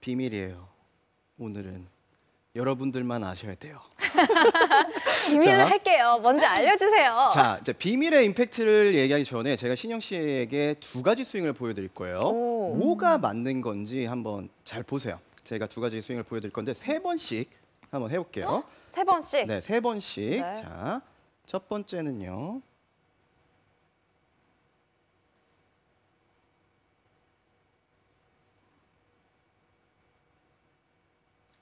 비밀이에요. 오늘은 여러분들만 아셔야 돼요. 비밀로 자, 할게요. 먼저 알려주세요. 자, 이제 비밀의 임팩트를 얘기하기 전에 제가 신영 씨에게 두 가지 스윙을 보여드릴 거예요. 오. 뭐가 맞는 건지 한번 잘 보세요. 제가 두 가지 스윙을 보여드릴 건데 세 번씩 한번 해볼게요. 어? 세 번씩? 자, 네, 세 번씩. 네. 자, 첫 번째는요.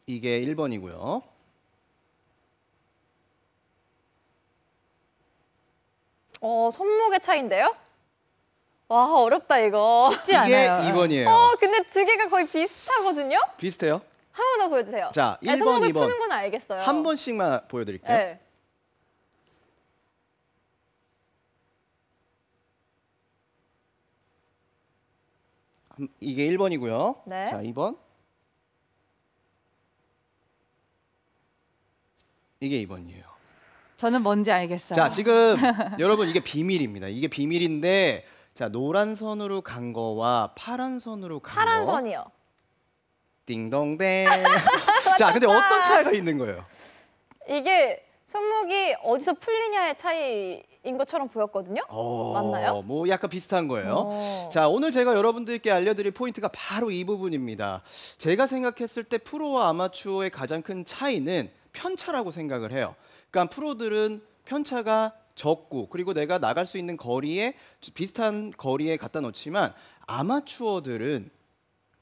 이게 1번이고요. 어, 손목의 차인데요? 와, 어렵다 이거. 쉽지 이게 않아요. 2번이에요. 어, 근데 두 개가 거의 비슷하거든요? 비슷해요. 한 번 더 보여주세요. 자, 1번, 손목을 2번. 푸는 건 알겠어요. 한 번씩만 보여드릴게요. 네. 이게 1번이고요. 네. 자, 2번. 이게 2번이에요. 저는 뭔지 알겠어요. 자, 지금 여러분 이게 비밀입니다. 이게 비밀인데 자, 노란 선으로 간 거와 파란 선으로 간 파란 거. 선이요. 띵동댕. 자, 근데 어떤 차이가 있는 거예요? 이게 손목이 어디서 풀리냐의 차이인 것처럼 보였거든요. 오, 어, 맞나요? 뭐 약간 비슷한 거예요. 오. 어. 자, 오늘 제가 여러분들께 알려드릴 포인트가 바로 이 부분입니다. 제가 생각했을 때 프로와 아마추어의 가장 큰 차이는 편차라고 생각을 해요. 그러니까 프로들은 편차가 적고 그리고 내가 나갈 수 있는 거리에 비슷한 거리에 갖다 놓지만 아마추어들은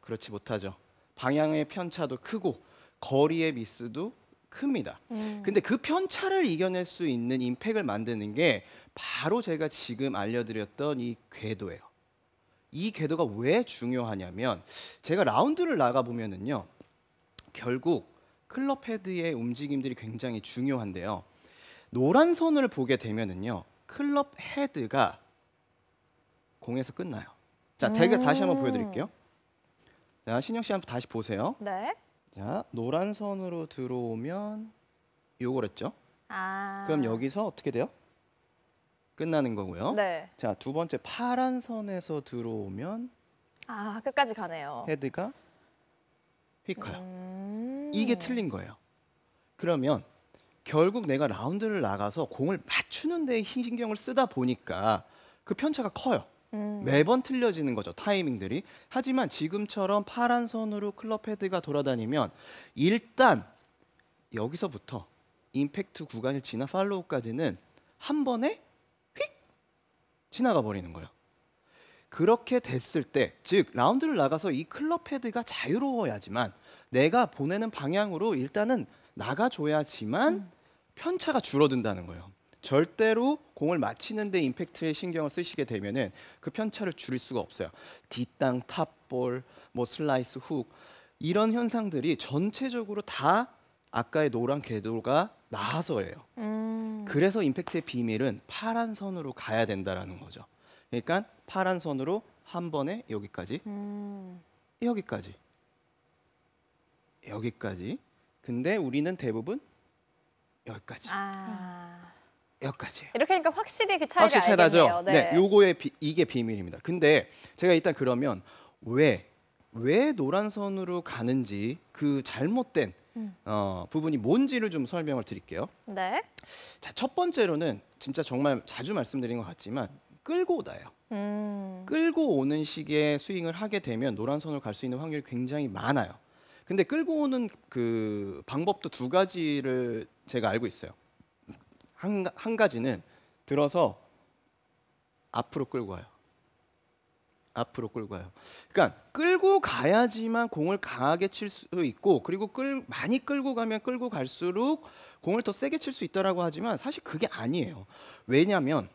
그렇지 못하죠. 방향의 편차도 크고 거리의 미스도 큽니다. 음. 근데 그 편차를 이겨낼 수 있는 임팩을 만드는 게 바로 제가 지금 알려드렸던 이 궤도예요. 이 궤도가 왜 중요하냐면 제가 라운드를 나가 보면은요 결국 클럽 헤드의 움직임들이 굉장히 중요한데요. 노란 선을 보게 되면은요. 클럽 헤드가 공에서 끝나요. 자, 대결 음 다시 한번 보여 드릴게요. 자, 신영 씨 한번 다시 보세요. 네. 자, 노란 선으로 들어오면 요거랬죠? 아. 그럼 여기서 어떻게 돼요? 끝나는 거고요. 네. 자, 두 번째 파란 선에서 들어오면 아, 끝까지 가네요. 헤드가 휘커요 음... 이게 음. 틀린 거예요. 그러면 결국 내가 라운드를 나가서 공을 맞추는 데 신경을 쓰다 보니까 그 편차가 커요. 음. 매번 틀려지는 거죠 타이밍들이 하지만 지금처럼 파란 선으로 클럽 헤드가 돌아다니면 일단 여기서부터 임팩트 구간을 지나 팔로우까지는 한 번에 휙 지나가 버리는 거예요 그렇게 됐을 때 즉 라운드를 나가서 이 클럽 헤드가 자유로워야지만 내가 보내는 방향으로 일단은 나가줘야지만 음. 편차가 줄어든다는 거예요. 절대로 공을 맞히는데 임팩트에 신경을 쓰시게 되면은 그 편차를 줄일 수가 없어요. 뒷땅, 탑볼, 뭐 슬라이스, 훅 이런 현상들이 전체적으로 다 아까의 노란 궤도가 나서예요. 음. 그래서 임팩트의 비밀은 파란 선으로 가야 된다라는 거죠. 그러니까 파란 선으로 한 번에 여기까지, 음. 여기까지, 여기까지. 근데 우리는 대부분 여기까지. 아... 여기까지. 이렇게 하니까 확실히 그 차이가 확실히 알겠네요. 네. 네, 요거의 비, 이게 비밀입니다. 근데 제가 일단 그러면 왜, 왜 노란 선으로 가는지 그 잘못된 음. 어, 부분이 뭔지를 좀 설명을 드릴게요. 네. 자, 첫 번째로는 진짜 정말 자주 말씀드린 것 같지만 끌고 오다요 음. 끌고 오는 식의 스윙을 하게 되면 노란 선으로 갈 수 있는 확률이 굉장히 많아요. 근데 끌고 오는 그 방법도 두 가지를 제가 알고 있어요. 한, 한 가지는 들어서 앞으로 끌고 와요. 앞으로 끌고 와요. 그러니까 끌고 가야지만 공을 강하게 칠 수 있고 그리고 끌 많이 끌고 가면 끌고 갈수록 공을 더 세게 칠 수 있다라고 하지만 사실 그게 아니에요. 왜냐하면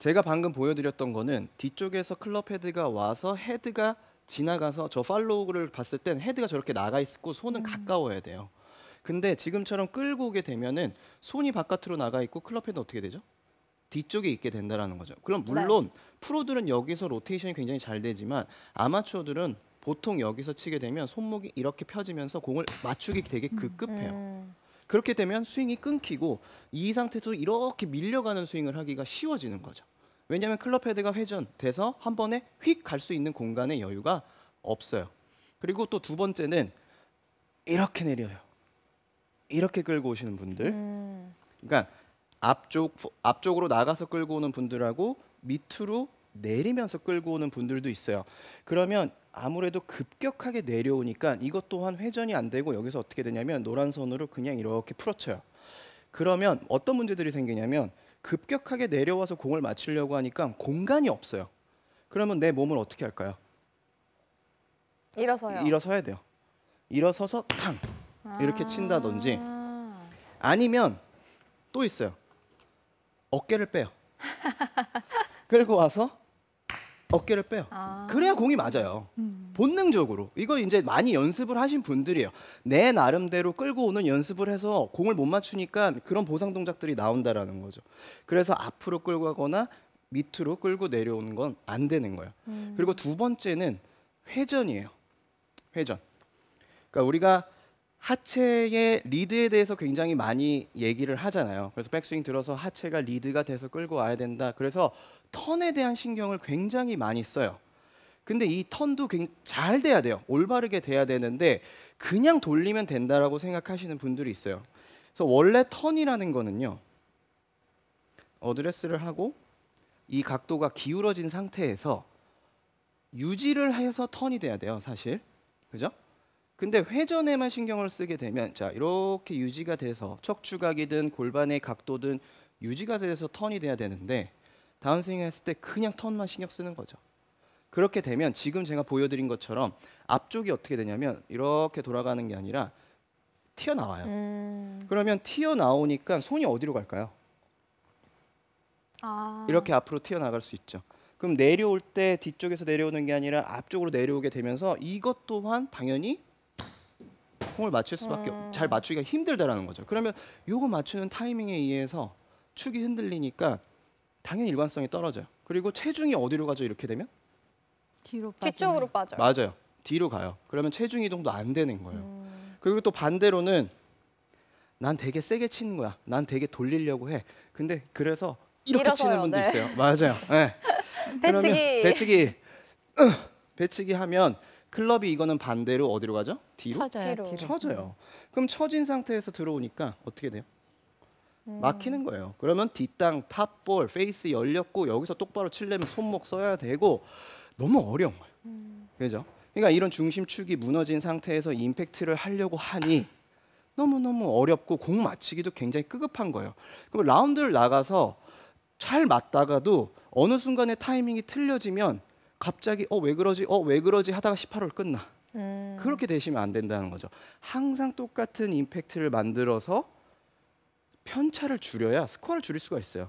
제가 방금 보여드렸던 거는 뒤쪽에서 클럽 헤드가 와서 헤드가 지나가서 저 팔로우를 봤을 땐 헤드가 저렇게 나가 있고 손은 음. 가까워야 돼요. 근데 지금처럼 끌고 오게 되면은 손이 바깥으로 나가 있고 클럽 헤드 어떻게 되죠? 뒤쪽에 있게 된다라는 거죠. 그럼 네. 물론 네. 프로들은 여기서 로테이션이 굉장히 잘 되지만 아마추어들은 보통 여기서 치게 되면 손목이 이렇게 펴지면서 공을 맞추기 되게 음, 급급해요. 음. 그렇게 되면 스윙이 끊기고 이 상태에서 이렇게 밀려가는 스윙을 하기가 쉬워지는 거죠. 왜냐하면 클럽 헤드가 회전돼서 한 번에 휙 갈 수 있는 공간의 여유가 없어요. 그리고 또 두 번째는 이렇게 내려요. 이렇게 끌고 오시는 분들. 음. 그러니까 앞쪽 앞쪽으로 나가서 끌고 오는 분들하고 밑으로 내리면서 끌고 오는 분들도 있어요. 그러면 아무래도 급격하게 내려오니까 이것 또한 회전이 안 되고 여기서 어떻게 되냐면 노란 선으로 그냥 이렇게 풀어쳐요. 그러면 어떤 문제들이 생기냐면 급격하게 내려와서 공을 맞추려고 하니까 공간이 없어요. 그러면 내 몸을 어떻게 할까요? 일어서요. 일어서야 돼요. 일어서서 탕 이렇게 친다든지 아. 아니면 또 있어요. 어깨를 빼요. 그리고 와서 어깨를 빼요. 아. 그래야 공이 맞아요. 음. 본능적으로 이거 이제 많이 연습을 하신 분들이에요. 내 나름대로 끌고 오는 연습을 해서 공을 못 맞추니까 그런 보상 동작들이 나온다라는 거죠. 그래서 앞으로 끌고 가거나 밑으로 끌고 내려오는 건 안 되는 거예요. 음. 그리고 두 번째는 회전이에요. 회전. 그러니까 우리가 하체의 리드에 대해서 굉장히 많이 얘기를 하잖아요. 그래서 백스윙 들어서 하체가 리드가 돼서 끌고 와야 된다. 그래서 턴에 대한 신경을 굉장히 많이 써요. 근데 이 턴도 굉장히 잘 돼야 돼요. 올바르게 돼야 되는데 그냥 돌리면 된다라고 생각하시는 분들이 있어요. 그래서 원래 턴이라는 거는요. 어드레스를 하고 이 각도가 기울어진 상태에서 유지를 해서 턴이 돼야 돼요, 사실. 그죠? 근데 회전에만 신경을 쓰게 되면 자, 이렇게 유지가 돼서 척추각이든 골반의 각도든 유지가 돼서 턴이 돼야 되는데 다운스윙 했을 때 그냥 턴만 신경 쓰는 거죠. 그렇게 되면 지금 제가 보여드린 것처럼 앞쪽이 어떻게 되냐면 이렇게 돌아가는 게 아니라 튀어나와요. 음. 그러면 튀어나오니까 손이 어디로 갈까요? 아. 이렇게 앞으로 튀어나갈 수 있죠. 그럼 내려올 때 뒤쪽에서 내려오는 게 아니라 앞쪽으로 내려오게 되면서 이것 또한 당연히 공을 맞출 수밖에 음. 잘 맞추기가 힘들다라는 거죠. 그러면 요거 맞추는 타이밍에 의해서 축이 흔들리니까 당연히 일관성이 떨어져요. 그리고 체중이 어디로 가죠? 이렇게 되면 뒤로 뒤쪽으로 빠져요. 맞아요. 뒤로 가요. 그러면 체중 이동도 안 되는 거예요. 음. 그리고 또 반대로는 난 되게 세게 치는 거야. 난 되게 돌리려고 해. 근데 그래서 이렇게 밀어서요, 치는 분도 네. 있어요. 맞아요. 네. 배치기. 배치기. 배치기 하면 클럽이 이거는 반대로 어디로 가죠? 뒤로? 처져요. 뒤로. 처져요. 그럼 처진 상태에서 들어오니까 어떻게 돼요? 음. 막히는 거예요. 그러면 뒷땅, 탑볼, 페이스 열렸고 여기서 똑바로 칠려면 손목 써야 되고 너무 어려운 거예요. 음. 그죠? 그러니까 이런 중심축이 무너진 상태에서 임팩트를 하려고 하니 너무너무 어렵고 공 맞히기도 굉장히 끄급한 거예요. 그럼 라운드를 나가서 잘 맞다가도 어느 순간에 타이밍이 틀려지면 갑자기 어 왜 그러지 어 왜 그러지 하다가 18홀 끝나 음. 그렇게 되시면 안 된다는 거죠 항상 똑같은 임팩트를 만들어서 편차를 줄여야 스코어를 줄일 수가 있어요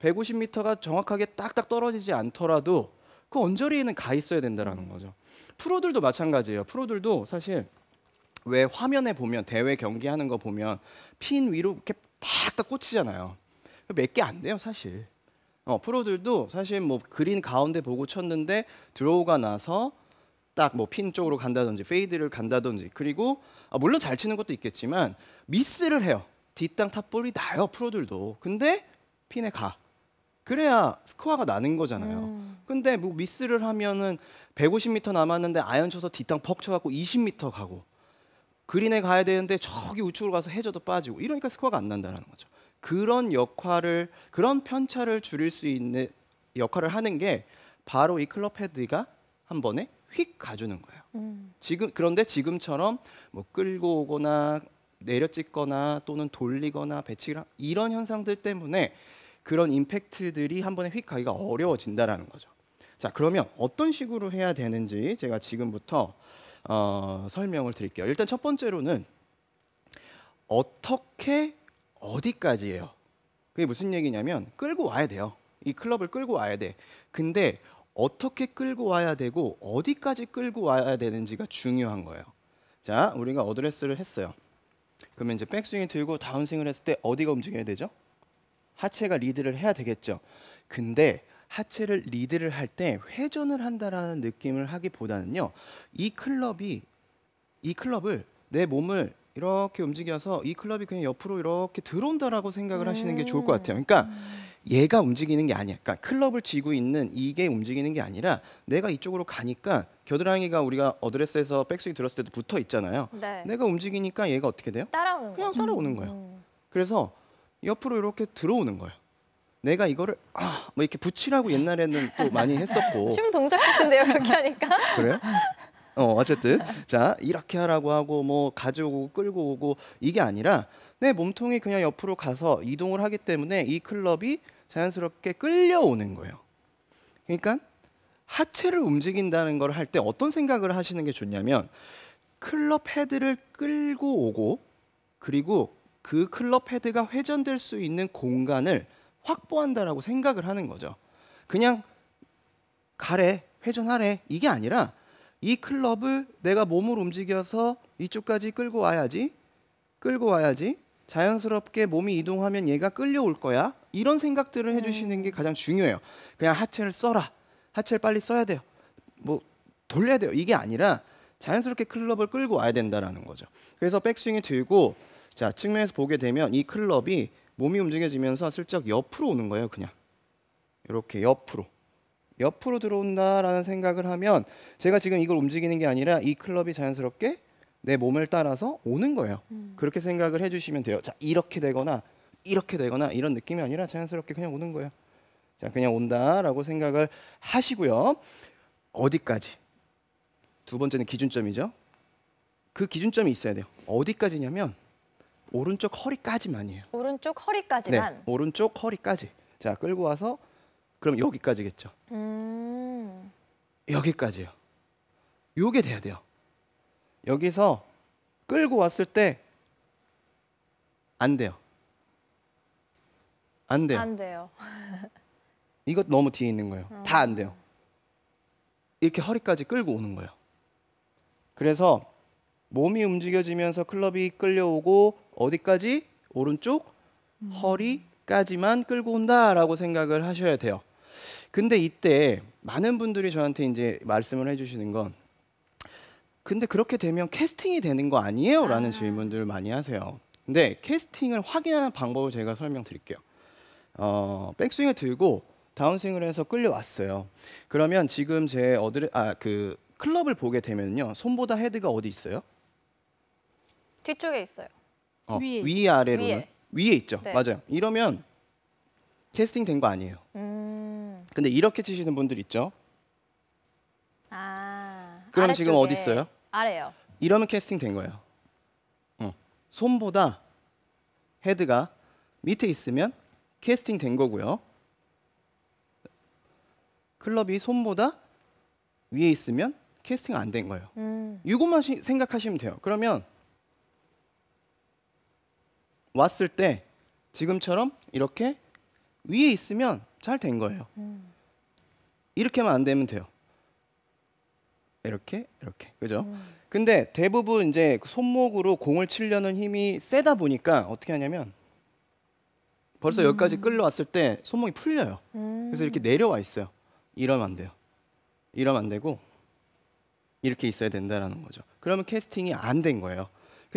150m가 정확하게 딱딱 떨어지지 않더라도 그 언저리에는 가 있어야 된다라는 거죠. 프로들도 마찬가지예요. 프로들도 사실 왜 화면에 보면 대회 경기하는 거 보면 핀 위로 이렇게 딱딱 꽂히잖아요. 몇 개 안 돼요, 사실. 어, 프로들도 사실 뭐 그린 가운데 보고 쳤는데 드로우가 나서 딱 뭐 핀 쪽으로 간다든지 페이드를 간다든지 그리고 아, 물론 잘 치는 것도 있겠지만 미스를 해요. 뒷땅 탑볼이 나요, 프로들도. 근데 핀에 가. 그래야 스코어가 나는 거잖아요. 음. 근데 뭐 미스를 하면은 150m 남았는데 아연 쳐서 뒷땅 벅 쳐갖고 20m 가고 그린에 가야 되는데 저기 우측으로 가서 해저도 빠지고 이러니까 스코어가 안 난다는 라 거죠. 그런 역할을 그런 편차를 줄일 수 있는 역할을 하는 게 바로 이 클럽 헤드가 한 번에 휙 가주는 거예요. 음. 지금 그런데 지금처럼 뭐 끌고 오거나 내려 찍거나 또는 돌리거나 배치를 이런 현상들 때문에 그런 임팩트들이 한 번에 휙 가기가 어려워진다라는 거죠. 자 그러면 어떤 식으로 해야 되는지 제가 지금부터 어, 설명을 드릴게요. 일단 첫 번째로는 어떻게 어디까지예요. 그게 무슨 얘기냐면 끌고 와야 돼요. 이 클럽을 끌고 와야 돼. 근데 어떻게 끌고 와야 되고 어디까지 끌고 와야 되는지가 중요한 거예요. 자, 우리가 어드레스를 했어요. 그러면 이제 백스윙이 들고 다운스윙을 했을 때 어디가 움직여야 되죠? 하체가 리드를 해야 되겠죠. 근데 하체를 리드를 할 때 회전을 한다라는 느낌을 하기보다는요. 이 클럽이 이 클럽을 내 몸을 이렇게 움직여서 이 클럽이 그냥 옆으로 이렇게 들어온다라고 생각을 음. 하시는 게 좋을 것 같아요. 그러니까 음. 얘가 움직이는 게 아니야. 그러니까 클럽을 쥐고 있는 이게 움직이는 게 아니라 내가 이쪽으로 가니까 겨드랑이가 우리가 어드레스에서 백스윙 들었을 때도 붙어 있잖아요. 네. 내가 움직이니까 얘가 어떻게 돼요? 따라오는 그냥 따라오는 거예요. 음. 그래서 옆으로 이렇게 들어오는 거예요. 내가 이거를 아뭐 이렇게 붙이라고 옛날에는 또 많이 했었고 춤 동작 같은데요 그렇게 하니까 그래요? 어 어쨌든 자 이렇게 하라고 하고 뭐 가져오고 끌고 오고 이게 아니라 내 몸통이 그냥 옆으로 가서 이동을 하기 때문에 이 클럽이 자연스럽게 끌려오는 거예요. 그러니까 하체를 움직인다는 걸 할 때 어떤 생각을 하시는 게 좋냐면 클럽 헤드를 끌고 오고 그리고 그 클럽 헤드가 회전될 수 있는 공간을 확보한다라고 생각을 하는 거죠. 그냥 가래 회전하래 이게 아니라 이 클럽을 내가 몸을 움직여서 이쪽까지 끌고 와야지 끌고 와야지 자연스럽게 몸이 이동하면 얘가 끌려올 거야 이런 생각들을 음. 해주시는 게 가장 중요해요. 그냥 하체를 써라 하체를 빨리 써야 돼요. 뭐 돌려야 돼요 이게 아니라 자연스럽게 클럽을 끌고 와야 된다라는 거죠. 그래서 백스윙이 들고 자 측면에서 보게 되면 이 클럽이 몸이 움직여지면서 슬쩍 옆으로 오는 거예요 그냥 이렇게 옆으로 옆으로 들어온다라는 생각을 하면 제가 지금 이걸 움직이는 게 아니라 이 클럽이 자연스럽게 내 몸을 따라서 오는 거예요 음. 그렇게 생각을 해주시면 돼요 자 이렇게 되거나 이렇게 되거나 이런 느낌이 아니라 자연스럽게 그냥 오는 거예요 자 그냥 온다라고 생각을 하시고요 어디까지 두 번째는 기준점이죠 그 기준점이 있어야 돼요 어디까지냐면 오른쪽 허리까지만이에요. 오른쪽 네, 허리까지만. 네, 오른쪽 허리까지. 자, 끌고 와서 그럼 여기까지겠죠. 음... 여기까지요. 요게 돼야 돼요. 여기서 끌고 왔을 때 안 돼요. 안 돼요. 안 돼요. 이것 너무 뒤에 있는 거예요. 음... 다안 돼요. 이렇게 허리까지 끌고 오는 거예요. 그래서 몸이 움직여지면서 클럽이 끌려오고 어디까지? 오른쪽 허리까지만 끌고 온다라고 생각을 하셔야 돼요. 근데 이때 많은 분들이 저한테 이제 말씀을 해주시는 건 근데 그렇게 되면 캐스팅이 되는 거 아니에요? 라는 아. 질문들을 많이 하세요. 근데 캐스팅을 확인하는 방법을 제가 설명드릴게요. 어, 백스윙을 들고 다운스윙을 해서 끌려왔어요. 그러면 지금 제 어드레 아그 클럽을 보게 되면요. 손보다 헤드가 어디 있어요? 뒤쪽에 있어요. 어, 위에. 위 아래로는 위에, 위에 있죠. 네. 맞아요. 이러면 캐스팅 된 거 아니에요. 음. 근데 이렇게 치시는 분들 있죠. 아. 그럼 지금 어디 있어요? 아래요. 이러면 캐스팅 된 거예요. 어. 손보다 헤드가 밑에 있으면 캐스팅 된 거고요. 클럽이 손보다 위에 있으면 캐스팅 안 된 거예요. 음. 이것만 생각하시면 돼요. 그러면 왔을 때 지금처럼 이렇게 위에 있으면 잘 된 거예요. 음. 이렇게만 안 되면 돼요. 이렇게 이렇게 그죠? 음. 근데 대부분 이제 그 손목으로 공을 치려는 힘이 세다 보니까 어떻게 하냐면 벌써 음. 여기까지 끌려왔을 때 손목이 풀려요. 그래서 이렇게 음. 내려와 있어요. 이러면 안 돼요. 이러면 안 되고 이렇게 있어야 된다라는 거죠. 그러면 캐스팅이 안 된 거예요.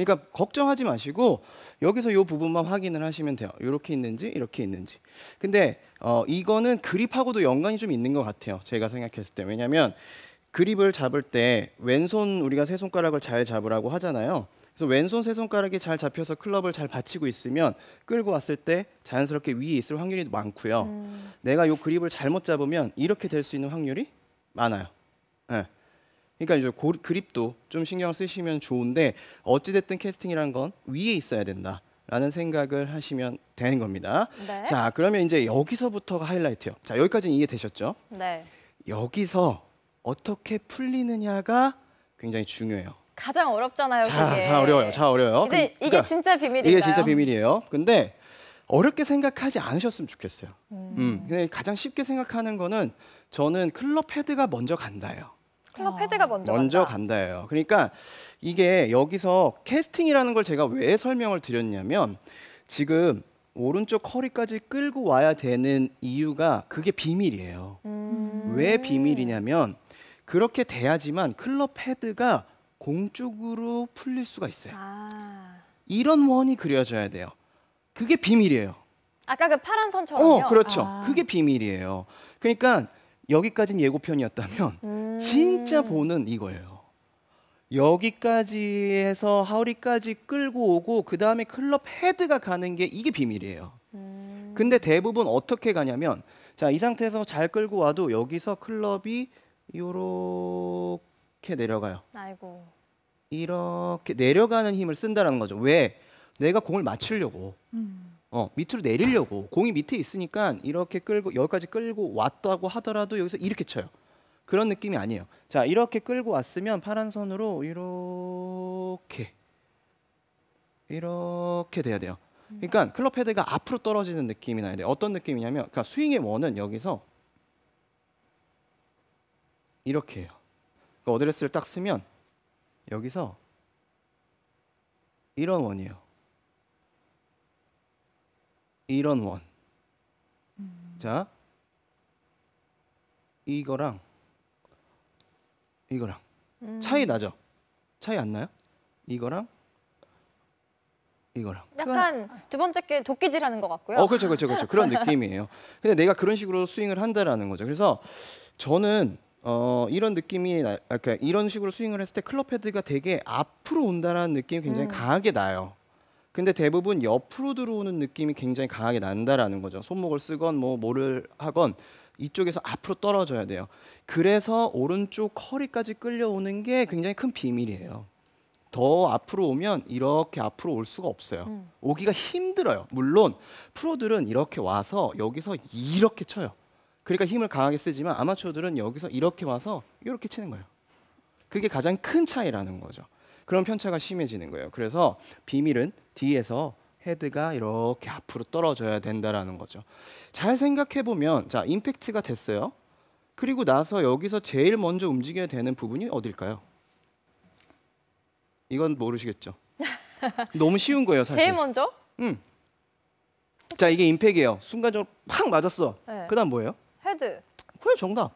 그러니까 걱정하지 마시고 여기서 요 부분만 확인을 하시면 돼요. 이렇게 있는지 이렇게 있는지. 근데 어, 이거는 그립하고도 연관이 좀 있는 것 같아요. 제가 생각했을 때 왜냐하면 그립을 잡을 때 왼손 우리가 세 손가락을 잘 잡으라고 하잖아요. 그래서 왼손 세 손가락이 잘 잡혀서 클럽을 잘 받치고 있으면 끌고 왔을 때 자연스럽게 위에 있을 확률이 많고요. 음. 내가 요 그립을 잘못 잡으면 이렇게 될 수 있는 확률이 많아요. 네. 그러니까 이제 고, 그립도 좀 신경 쓰시면 좋은데 어찌됐든 캐스팅이라는 건 위에 있어야 된다. 라는 생각을 하시면 되는 겁니다. 네. 자, 그러면 이제 여기서부터가 하이라이트예요. 자, 여기까지는 이해되셨죠? 네. 여기서 어떻게 풀리느냐가 굉장히 중요해요. 가장 어렵잖아요. 자, 그게. 자 어려워요. 자 어려요. 이제 이게 그러니까, 진짜 비밀이에요. 이게 진짜 비밀이에요. 근데 어렵게 생각하지 않으셨으면 좋겠어요. 음. 음. 근데 가장 쉽게 생각하는 거는 저는 클럽 헤드가 먼저 간다예요. 클럽 아. 헤드가 먼저 먼저 간다. 간다예요. 그러니까 이게 여기서 캐스팅이라는 걸 제가 왜 설명을 드렸냐면 지금 오른쪽 허리까지 끌고 와야 되는 이유가 그게 비밀이에요. 음. 왜 비밀이냐면 그렇게 돼야지만 클럽 헤드가 공 쪽으로 풀릴 수가 있어요. 아. 이런 원이 그려져야 돼요. 그게 비밀이에요. 아까 그 파란 선처럼요. 어, 그렇죠. 아. 그게 비밀이에요. 그러니까 여기까지는 예고편이었다면 음. 진짜 보는 이거예요. 여기까지 해서 하우리까지 끌고 오고 그 다음에 클럽 헤드가 가는 게 이게 비밀이에요. 음. 근데 대부분 어떻게 가냐면 자이 상태에서 잘 끌고 와도 여기서 클럽이 이렇게 내려가요. 아이고. 이렇게 내려가는 힘을 쓴다는 거죠. 왜? 내가 공을 맞추려고. 음. 어, 밑으로 내리려고 공이 밑에 있으니까 이렇게 끌고 여기까지 끌고 왔다고 하더라도 여기서 이렇게 쳐요. 그런 느낌이 아니에요. 자, 이렇게 끌고 왔으면 파란 선으로 이렇게 이렇게 돼야 돼요. 그러니까 클럽 헤드가 앞으로 떨어지는 느낌이 나야 돼요. 어떤 느낌이냐면 그러니까 스윙의 원은 여기서 이렇게 해요. 그러니까 어드레스를 딱 쓰면 여기서 이런 원이에요. 이런 원. 음. 자, 이거랑 이거랑 음. 차이 나죠? 차이 안 나요? 이거랑 이거랑. 약간 두 번째 게 도끼질하는 것 같고요. 어, 그렇죠, 그렇죠, 그렇죠. 그런 느낌이에요. 근데 내가 그런 식으로 스윙을 한다라는 거죠. 그래서 저는 어, 이런 느낌이 그러니 이런 식으로 스윙을 했을 때 클럽 헤드가 되게 앞으로 온다라는 느낌이 굉장히 음. 강하게 나요. 근데 대부분 옆으로 들어오는 느낌이 굉장히 강하게 난다라는 거죠. 손목을 쓰건 뭐 뭐를 하건 이쪽에서 앞으로 떨어져야 돼요. 그래서 오른쪽 허리까지 끌려오는 게 굉장히 큰 비밀이에요. 더 앞으로 오면 이렇게 앞으로 올 수가 없어요. 음. 오기가 힘들어요. 물론 프로들은 이렇게 와서 여기서 이렇게 쳐요. 그러니까 힘을 강하게 쓰지만 아마추어들은 여기서 이렇게 와서 이렇게 치는 거예요. 그게 가장 큰 차이라는 거죠. 그런 편차가 심해지는 거예요. 그래서 비밀은 뒤에서 헤드가 이렇게 앞으로 떨어져야 된다라는 거죠. 잘 생각해 보면 자, 임팩트가 됐어요. 그리고 나서 여기서 제일 먼저 움직여야 되는 부분이 어딜까요? 이건 모르시겠죠. 너무 쉬운 거예요, 사실. 제일 먼저? 음. 자, 이게 임팩이에요. 순간적으로 팍 맞았어. 네. 그다음 뭐예요? 헤드. 그래, 정답.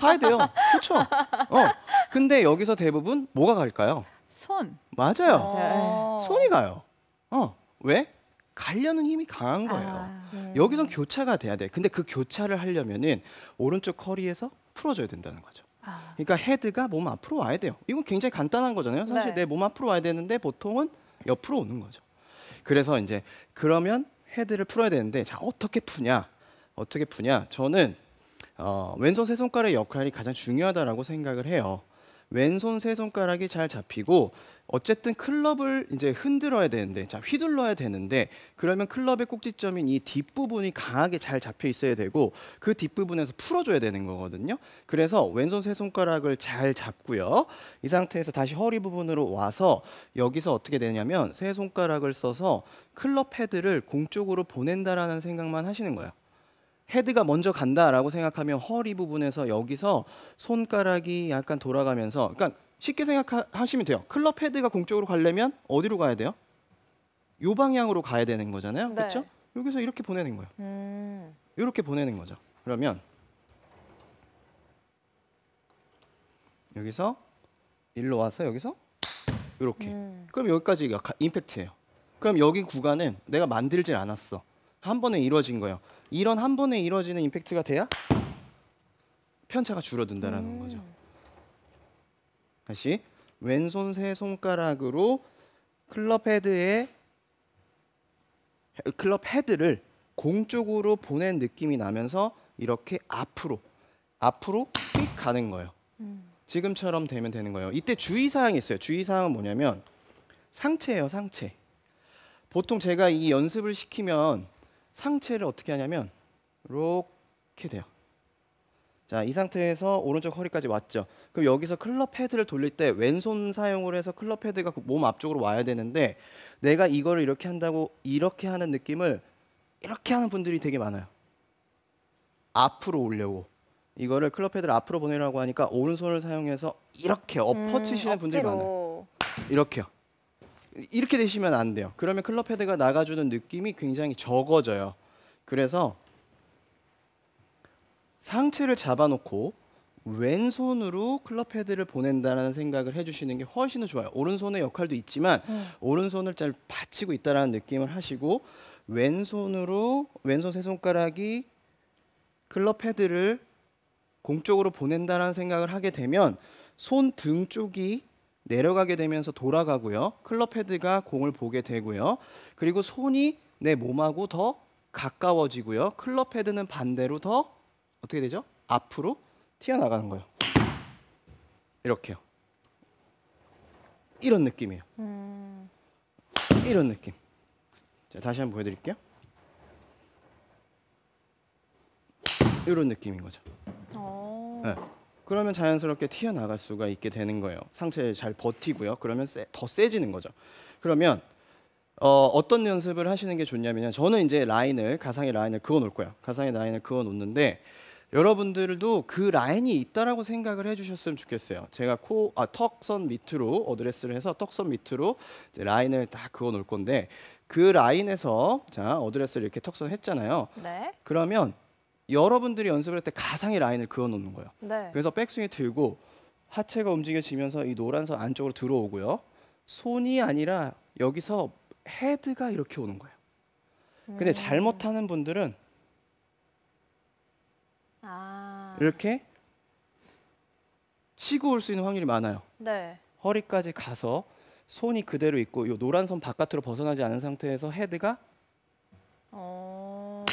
가야 돼요. 그렇죠? 어. 근데 여기서 대부분 뭐가 갈까요? 손. 맞아요. 맞아요. 어. 손이 가요. 어 왜? 갈려는 힘이 강한 아. 거예요. 아, 네. 여기선 교차가 돼야 돼. 근데 그 교차를 하려면은 오른쪽 허리에서 풀어줘야 된다는 거죠. 아. 그러니까 헤드가 몸 앞으로 와야 돼요. 이건 굉장히 간단한 거잖아요. 사실 네. 내몸 앞으로 와야 되는데 보통은 옆으로 오는 거죠. 그래서 이제 그러면 헤드를 풀어야 되는데 자 어떻게 푸냐? 어떻게 푸냐? 저는 어, 왼손 세 손가락의 역할이 가장 중요하다라고 생각을 해요. 왼손 세 손가락이 잘 잡히고 어쨌든 클럽을 이제 흔들어야 되는데 자 휘둘러야 되는데 그러면 클럽의 꼭지점인 이 뒷부분이 강하게 잘 잡혀 있어야 되고 그 뒷부분에서 풀어줘야 되는 거거든요 그래서 왼손 세 손가락을 잘 잡고요 이 상태에서 다시 허리 부분으로 와서 여기서 어떻게 되냐면 세 손가락을 써서 클럽 헤드를 공 쪽으로 보낸다라는 생각만 하시는 거예요 헤드가 먼저 간다라고 생각하면 허리 부분에서 여기서 손가락이 약간 돌아가면서 그러니까 쉽게 생각하시면 돼요. 클럽 헤드가 공적으로 가려면 어디로 가야 돼요? 요 방향으로 가야 되는 거잖아요. 네. 그렇죠? 여기서 이렇게 보내는 거예요. 음. 이렇게 보내는 거죠. 그러면 여기서 일로 와서 여기서 이렇게. 음. 그럼 여기까지가 임팩트예요. 그럼 여기 구간은 내가 만들질 않았어. 한 번에 이루어진 거예요. 이런 한 번에 이루어지는 임팩트가 돼야 편차가 줄어든다라는 음. 거죠. 다시 왼손 세 손가락으로 클럽 헤드에 클럽 헤드를 공 쪽으로 보낸 느낌이 나면서 이렇게 앞으로 앞으로 휙 가는 거예요. 음. 지금처럼 되면 되는 거예요. 이때 주의 사항이 있어요. 주의 사항은 뭐냐면 상체예요, 상체. 보통 제가 이 연습을 시키면 상체를 어떻게 하냐면 이렇게 돼요. 자, 이 상태에서 오른쪽 허리까지 왔죠. 그럼 여기서 클럽 헤드를 돌릴 때 왼손 사용을 해서 클럽 헤드가 그 몸 앞쪽으로 와야 되는데 내가 이거를 이렇게 한다고 이렇게 하는 느낌을 이렇게 하는 분들이 되게 많아요. 앞으로 올려고 이거를 클럽 헤드를 앞으로 보내라고 하니까 오른손을 사용해서 이렇게 음, 엎어치시는 음, 분들이 많아요. 이렇게요. 이렇게 되시면 안 돼요. 그러면 클럽 헤드가 나가주는 느낌이 굉장히 적어져요. 그래서 상체를 잡아놓고 왼손으로 클럽 헤드를 보낸다는 생각을 해주시는 게 훨씬 더 좋아요. 오른손의 역할도 있지만 음. 오른손을 잘 받치고 있다는 느낌을 하시고 왼손으로 왼손 세 손가락이 클럽 헤드를 공 쪽으로 보낸다는 생각을 하게 되면 손 등 쪽이 내려가게 되면서 돌아가고요. 클럽 헤드가 공을 보게 되고요. 그리고 손이 내 몸하고 더 가까워지고요. 클럽 헤드는 반대로 더 어떻게 되죠? 앞으로 튀어나가는 거예요. 이렇게요. 이런 느낌이에요. 음. 이런 느낌. 자, 다시 한번 보여드릴게요. 이런 느낌인 거죠. 어. 네. 그러면 자연스럽게 튀어나갈 수가 있게 되는 거예요. 상체잘 버티고요. 그러면 세, 더 세지는 거죠. 그러면 어, 어떤 연습을 하시는 게 좋냐면요. 저는 이제 라인을 가상의 라인을 그어 놓을 거예요. 가상의 라인을 그어 놓는데 여러분들도 그 라인이 있다라고 생각을 해주셨으면 좋겠어요. 제가 코, 아, 턱선 밑으로 어드레스를 해서 턱선 밑으로 라인을 다 그어 놓을 건데 그 라인에서 자 어드레스를 이렇게 턱선 했잖아요. 네. 그러면 여러분들이 연습을 할 때 가상의 라인을 그어 놓는 거예요. 네. 그래서 백스윙이 들고 하체가 움직여지면서 이 노란 선 안쪽으로 들어오고요. 손이 아니라 여기서 헤드가 이렇게 오는 거예요. 근데 음. 잘못하는 분들은 아. 이렇게 치고 올 수 있는 확률이 많아요. 네. 허리까지 가서 손이 그대로 있고 이 노란 선 바깥으로 벗어나지 않은 상태에서 헤드가 어...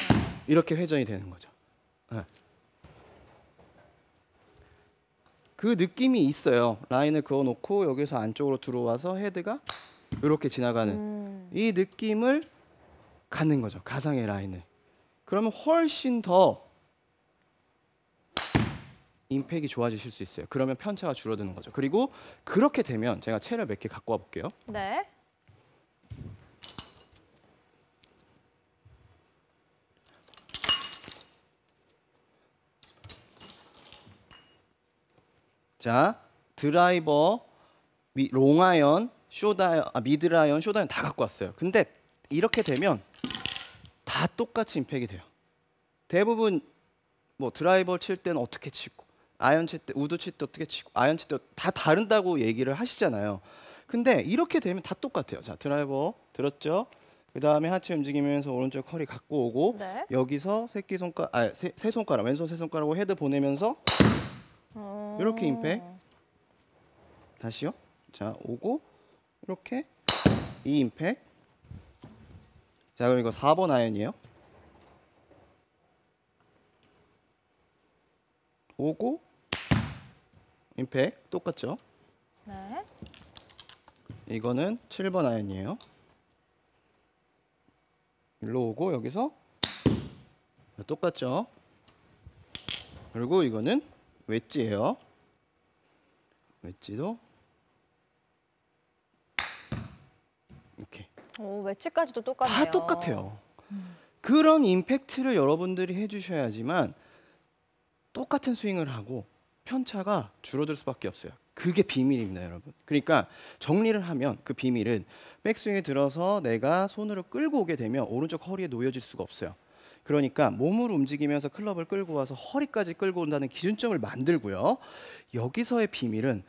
이렇게 회전이 되는 거죠. 예. 그 느낌이 있어요. 라인을 그어놓고 여기서 안쪽으로 들어와서 헤드가 이렇게 지나가는 음. 이 느낌을 갖는 거죠. 가상의 라인을. 그러면 훨씬 더 임팩이 좋아지실 수 있어요. 그러면 편차가 줄어드는 거죠. 그리고 그렇게 되면 제가 채를 몇 개 갖고 와볼게요. 네. 자, 드라이버, 미, 롱아연 쇼다이언, 아, 미드라이언, 쇼다이언 다 갖고 왔어요. 근데 이렇게 되면 다 똑같이 임팩이 돼요. 대부분 뭐 드라이버 칠 때는 어떻게 치고 아연칠 때, 우드 칠 때 어떻게 치고 아연칠 때 다 다른다고 얘기를 하시잖아요. 근데 이렇게 되면 다 똑같아요. 자, 드라이버 들었죠? 그 다음에 하체 움직이면서 오른쪽 허리 갖고 오고 네. 여기서 새끼 손가 아, 세, 세 손가락, 왼손 세 손가락으로 헤드 보내면서 이렇게 어. 임팩 다시요 자 오고 이렇게 이 임팩 자 그럼 이거 4번 아연이에요 오고 임팩 똑같죠 네 이거는 7번 아연이에요 일로 오고 여기서 똑같죠 그리고 이거는 웨지예요. 웨지도 이렇게. 오, 웨지까지도 똑같네요. 다 똑같아요. 그런 임팩트를 여러분들이 해주셔야지만 똑같은 스윙을 하고 편차가 줄어들 수밖에 없어요. 그게 비밀입니다, 여러분. 그러니까 정리를 하면 그 비밀은 백스윙에 들어서 내가 손으로 끌고 오게 되면 오른쪽 허리에 놓여질 수가 없어요. 그러니까 몸을 움직이면서 클럽을 끌고 와서 허리까지 끌고 온다는 기준점을 만들고요. 여기서의 비밀은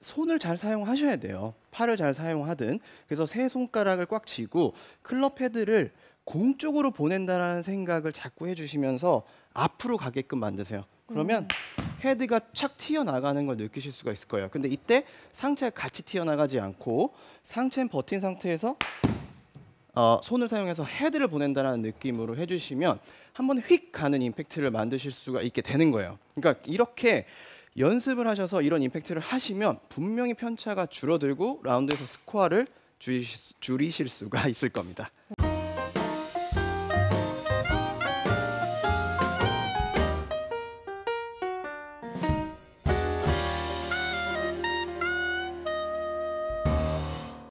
손을 잘 사용하셔야 돼요. 팔을 잘 사용하든. 그래서 세 손가락을 꽉 쥐고 클럽 헤드를 공 쪽으로 보낸다라는 생각을 자꾸 해주시면서 앞으로 가게끔 만드세요. 그러면 음. 헤드가 착 튀어나가는 걸 느끼실 수가 있을 거예요. 근데 이때 상체가 같이 튀어나가지 않고 상체는 버틴 상태에서 어, 손을 사용해서 헤드를 보낸다는 느낌으로 해주시면 한번 휙 가는 임팩트를 만드실 수가 있게 되는 거예요. 그러니까 이렇게 연습을 하셔서 이런 임팩트를 하시면 분명히 편차가 줄어들고 라운드에서 스코어를 줄이실, 줄이실 수가 있을 겁니다.